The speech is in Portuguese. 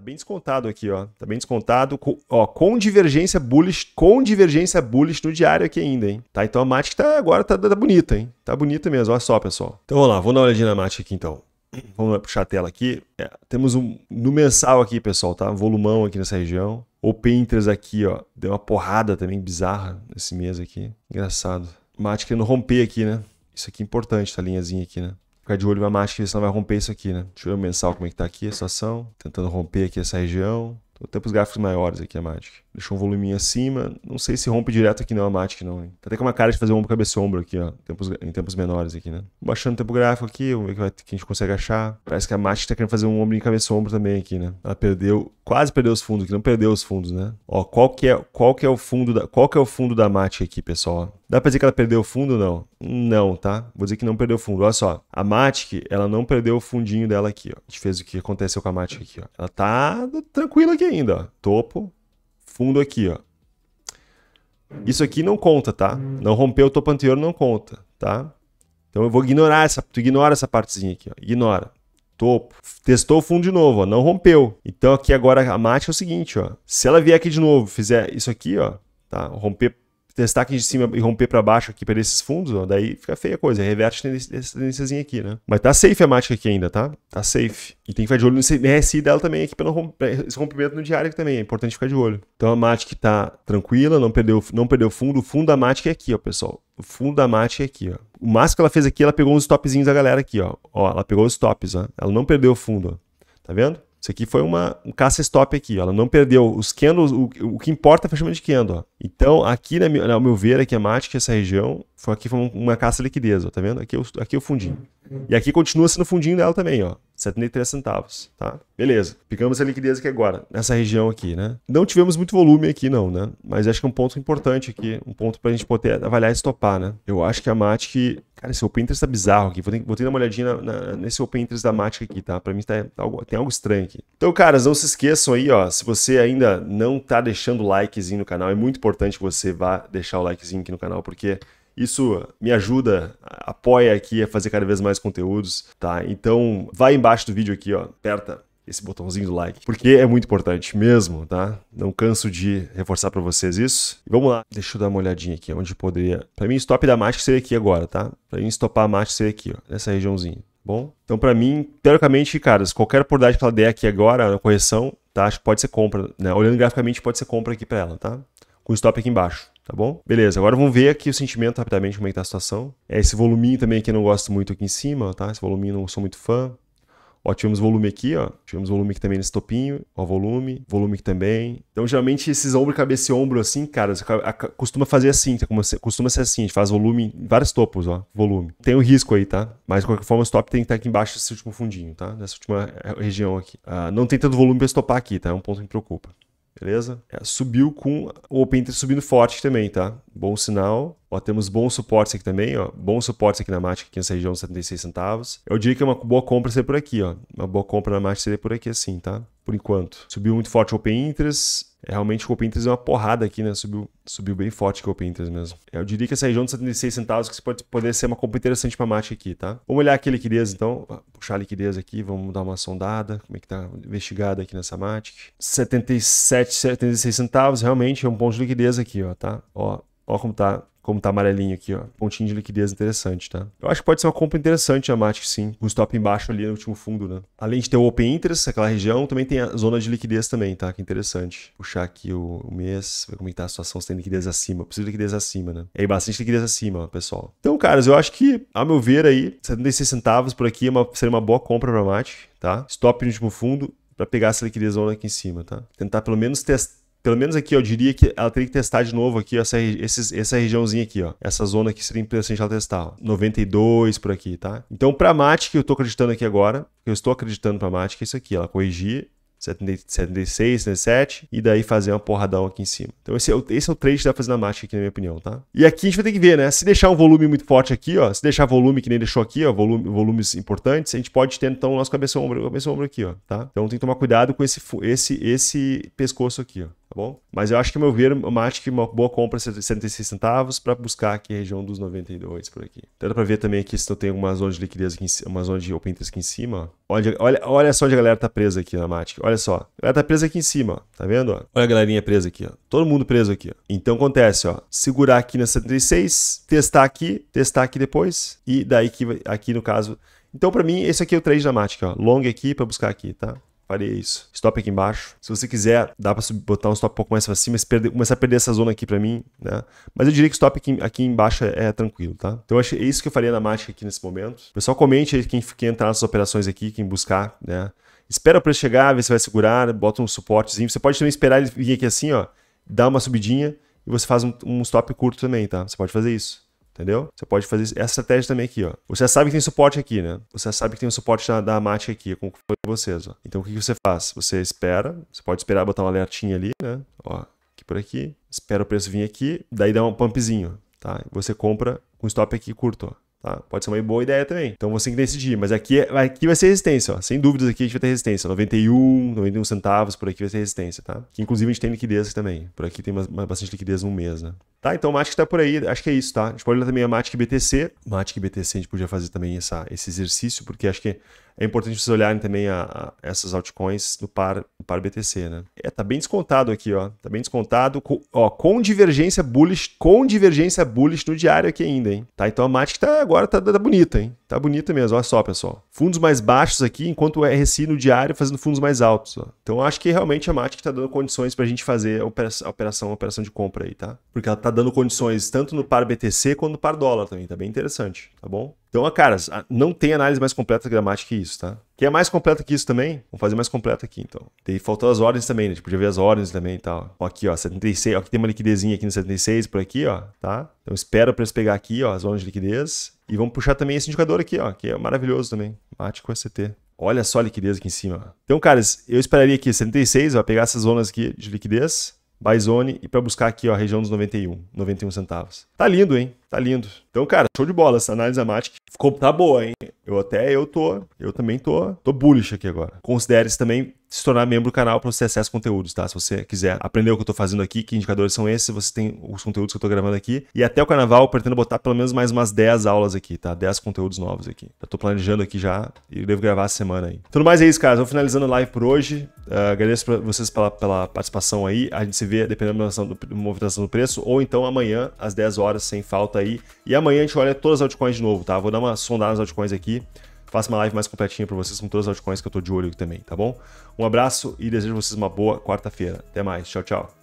Tá bem descontado aqui, ó. Tá bem descontado. ó, com divergência bullish, com divergência bullish no diário aqui ainda, hein? Tá, então a Matic tá, agora tá, tá bonita, hein? Tá bonita mesmo, olha só, pessoal. Então vamos lá, vamos dar uma olhadinha na Matic aqui, então. Vamos puxar a tela aqui. É, temos um no mensal aqui, pessoal, tá? volumão aqui nessa região. O Pinterest aqui, ó. Deu uma porrada também bizarra nesse mês aqui. Engraçado. Matic querendo romper aqui, né? Isso aqui é importante, essa linhazinha aqui, né? ficar de olho na máxima, senão vai romper isso aqui, né? Deixa eu ver o mensal como é que tá aqui a situação. Tentando romper aqui essa região. Tô até gráficos maiores aqui a Matic. Deixou um voluminho acima. Não sei se rompe direto aqui não a Matic não, hein? Tá até com uma cara de fazer ombro, cabeça ombro aqui, ó. Tempos, em tempos menores aqui, né? Baixando o tempo gráfico aqui, vamos ver o que, que, a gente consegue achar. Parece que a Matic tá querendo fazer um ombro em cabeça ombro também aqui, né? Ela perdeu quase perdeu os fundos, que não perdeu os fundos, né? Ó, qual que é, qual que é o fundo da, qual que é o fundo da Matic aqui, pessoal? Dá para dizer que ela perdeu o fundo ou não? Não, tá? Vou dizer que não perdeu o fundo. Olha só, a Matic, ela não perdeu o fundinho dela aqui, ó. A gente fez o que aconteceu com a Matic aqui, ó. Ela tá tranquila aqui ainda, ó. Topo, fundo aqui, ó. Isso aqui não conta, tá? Não rompeu o topo anterior não conta, tá? Então eu vou ignorar essa, tu ignora essa partezinha aqui, ó. Ignora topo. Testou o fundo de novo, ó, não rompeu. Então aqui agora a mate é o seguinte, ó. Se ela vier aqui de novo, fizer isso aqui, ó, tá? Romper destaque de cima e romper para baixo aqui para esses fundos, ó, daí fica feia a coisa. Reverte essa tendênciazinha aqui, né? Mas tá safe a mática aqui ainda, tá? Tá safe. E tem que ficar de olho no RSI dela também aqui pelo romp... esse rompimento no diário também. É importante ficar de olho. Então a Matic tá tranquila, não perdeu, não perdeu fundo. O fundo da Matic é aqui, ó, pessoal. O fundo da Matic é aqui, ó. O máximo que ela fez aqui, ela pegou uns topzinhos da galera aqui, ó. Ó, ela pegou os tops, ó. Ela não perdeu o fundo, ó. Tá vendo? Isso aqui foi uma, um caça-stop aqui, ó. ela não perdeu. Os candles, o, o que importa é fechamento de candle. Ó. Então, aqui, na, ao meu ver, aqui é Matic, essa região, foi aqui foi uma caça liquidez, ó, tá vendo? Aqui é, o, aqui é o fundinho. E aqui continua sendo o fundinho dela também, ó. 73 centavos, tá? Beleza. Pegamos a liquidez aqui agora, nessa região aqui, né? Não tivemos muito volume aqui não, né? Mas acho que é um ponto importante aqui, um ponto pra gente poder avaliar e estopar, né? Eu acho que a Matic... Cara, esse open interest tá bizarro aqui. Vou ter, vou ter uma olhadinha na, na, nesse open interest da Matic aqui, tá? Pra mim tá, tá tem algo estranho aqui. Então, caras, não se esqueçam aí, ó. Se você ainda não tá deixando o likezinho no canal, é muito importante que você vá deixar o likezinho aqui no canal, porque... Isso me ajuda, apoia aqui a fazer cada vez mais conteúdos, tá? Então, vai embaixo do vídeo aqui, ó, aperta esse botãozinho do like, porque é muito importante mesmo, tá? Não canso de reforçar para vocês isso. E vamos lá, deixa eu dar uma olhadinha aqui, onde poderia... Para mim, stop da mágica seria aqui agora, tá? Para mim, stopar a mágica seria aqui, ó, nessa regiãozinha. Tá bom, então para mim, teoricamente, cara, qualquer oportunidade que ela der aqui agora, na correção, tá? Acho que pode ser compra, né? Olhando graficamente, pode ser compra aqui para ela, tá? Com stop aqui embaixo tá bom? Beleza, agora vamos ver aqui o sentimento rapidamente, como é que tá a situação. É esse voluminho também que eu não gosto muito aqui em cima, tá? Esse voluminho não sou muito fã. Ó, tivemos volume aqui, ó. Tivemos volume aqui também nesse topinho. Ó, volume. Volume aqui também. Então, geralmente, esses ombro, cabeça e ombro, assim, cara, você costuma fazer assim, tá? costuma ser assim. A gente faz volume em vários topos, ó. Volume. Tem o um risco aí, tá? Mas, de qualquer forma, o stop tem que estar aqui embaixo desse último fundinho, tá? Nessa última é, região aqui. Ah, não tem tanto volume pra estopar aqui, tá? É um ponto que me preocupa beleza? É, subiu com o Open Interest subindo forte também, tá? Bom sinal. Ó, temos bons suportes aqui também, ó. Bons suportes aqui na Matic, aqui nessa região de 76 centavos. Eu diria que é uma boa compra seria por aqui, ó. Uma boa compra na Matic seria por aqui assim, tá? Por enquanto. Subiu muito forte o Open Interest é Realmente o Copintas é uma porrada aqui, né? Subiu, subiu bem forte o Copintas mesmo. Eu diria que essa região de 76 centavos que pode poder ser uma compra interessante para mate aqui, tá? Vamos olhar aqui a liquidez então, puxar a liquidez aqui, vamos dar uma sondada, como é que tá investigada aqui nessa Matic. 77, 76 centavos, realmente é um ponto de liquidez aqui, ó, tá? Ó, ó como tá como tá amarelinho aqui, ó. Pontinho de liquidez interessante, tá? Eu acho que pode ser uma compra interessante a Matic, sim. Um stop embaixo ali no último fundo, né? Além de ter o Open Interest, aquela região, também tem a zona de liquidez também, tá? Que interessante. Puxar aqui o, o mês, ver como é que tá a situação, se tem liquidez acima. Precisa de liquidez acima, né? E aí, bastante liquidez acima, ó, pessoal. Então, caras, eu acho que, a meu ver aí, 76 centavos por aqui é uma, seria uma boa compra pra Matic, tá? Stop no último fundo para pegar essa liquidez zona aqui em cima, tá? Tentar pelo menos testar pelo menos aqui, eu diria que ela teria que testar de novo aqui essa, esses, essa regiãozinha aqui, ó. Essa zona aqui seria interessante ela testar, ó. 92 por aqui, tá? Então, para Matic, eu estou acreditando aqui agora, eu estou acreditando para Matic que é isso aqui, ela corrigir 76, 77, e daí fazer uma porradão aqui em cima. Então esse é o, esse é o trade que dá pra fazer na Matic aqui, na minha opinião, tá? E aqui a gente vai ter que ver, né? Se deixar um volume muito forte aqui, ó, se deixar volume que nem deixou aqui, ó, volume, volumes importantes, a gente pode ter, então, o nosso cabeça-ombro cabeça aqui, ó, tá? Então tem que tomar cuidado com esse, esse, esse pescoço aqui, ó tá bom? Mas eu acho que, meu ver, o Matic uma boa compra 76 é centavos para buscar aqui a região dos 92 por aqui. Então dá para ver também aqui se eu tenho uma zona de liquidez aqui uma zona de open interest aqui em cima. Olha, olha, olha só onde a galera tá presa aqui na Matic, olha só. A galera tá presa aqui em cima, ó. tá vendo? Ó? Olha a galerinha presa aqui, ó. todo mundo preso aqui. Ó. Então acontece, ó, segurar aqui na 76, testar aqui, testar aqui depois e daí que aqui no caso... Então, para mim, esse aqui é o trade da Matic, ó. Long aqui para buscar aqui, tá? faria isso. Stop aqui embaixo. Se você quiser, dá para botar um stop um pouco mais para cima, perder, começar a perder essa zona aqui para mim, né? Mas eu diria que stop aqui, aqui embaixo é, é, tranquilo, tá? Então acho é isso que eu faria na mágica aqui nesse momento. Pessoal, comente aí quem, quem entrar nas operações aqui, quem buscar, né? Espera o preço chegar, ver se vai segurar, bota um suportezinho. Você pode também esperar ele vir aqui assim, ó, dar uma subidinha e você faz um, um stop curto também, tá? Você pode fazer isso entendeu? Você pode fazer essa estratégia também aqui, ó. Você sabe que tem suporte aqui, né? Você sabe que tem um suporte da, da aqui, como foi vocês, ó. Então o que, que você faz? Você espera, você pode esperar botar um alertinha ali, né? Ó, aqui por aqui, espera o preço vir aqui, daí dá um pumpzinho, tá? Você compra com um stop aqui curto, ó. Tá? Pode ser uma boa ideia também. Então você tem que decidir. Mas aqui, é, aqui vai ser resistência, ó. Sem dúvidas aqui a gente vai ter resistência. 91, 91 centavos, por aqui vai ser resistência, tá? Que inclusive a gente tem liquidez também. Por aqui tem bastante liquidez no mês, né? Tá, então o Matic tá por aí. Acho que é isso, tá? A gente pode olhar também a Matic BTC. Matic BTC a gente podia fazer também essa, esse exercício, porque acho que é importante vocês olharem também a, a essas altcoins no par, no par BTC, né? É, tá bem descontado aqui, ó. Tá bem descontado, com, ó, com divergência bullish, com divergência bullish no diário aqui ainda, hein? Tá, então a Matic tá, agora tá, tá bonita, hein? Tá bonita mesmo, olha só, pessoal. Fundos mais baixos aqui, enquanto o é RSI no diário fazendo fundos mais altos, ó. Então acho que realmente a Matic tá dando condições pra gente fazer a operação, a operação, a operação de compra aí, tá? Porque ela tá dando condições tanto no par BTC quanto no par dólar também, tá bem interessante, tá bom? Então, ah, cara, não tem análise mais completa da gramática que isso, tá? Que é mais completa que isso também? Vamos fazer mais completa aqui, então. Tem, faltou as ordens também, né? A gente podia ver as ordens também e tal. Ó, aqui, ó, 76. Ó, aqui tem uma liquidezinha aqui no 76 por aqui, ó, tá? Então espera para eles pegar aqui, ó, as ordens de liquidez. E vamos puxar também esse indicador aqui, ó, que é maravilhoso também. Mate com ST. Olha só a liquidez aqui em cima. Então, caras, eu esperaria aqui 76, ó, pegar essas zonas aqui de liquidez buy zone e para buscar aqui ó, a região dos 91, 91 centavos. Tá lindo, hein? Tá lindo. Então, cara, show de bola essa análise Matic. Ficou tá boa, hein? Eu até eu tô, eu também tô, tô bullish aqui agora. Considere também se tornar membro do canal para você acessar conteúdos, tá? Se você quiser aprender o que eu estou fazendo aqui, que indicadores são esses, você tem os conteúdos que eu estou gravando aqui. E até o carnaval eu pretendo botar pelo menos mais umas 10 aulas aqui, tá? 10 conteúdos novos aqui. Eu tô planejando aqui já e devo gravar a semana aí. Tudo mais é isso, cara. Vou finalizando a live por hoje. Uh, agradeço pra vocês pela, pela, participação aí. A gente se vê dependendo da movimentação do, movimentação do preço ou então amanhã às 10 horas, sem falta aí. E amanhã a gente olha todas as altcoins de novo, tá? Vou dar uma sondada nas altcoins aqui. Faça uma live mais completinha para vocês com todas as altcoins que eu tô de olho aqui também, tá bom? Um abraço e desejo a vocês uma boa quarta-feira. Até mais. Tchau, tchau.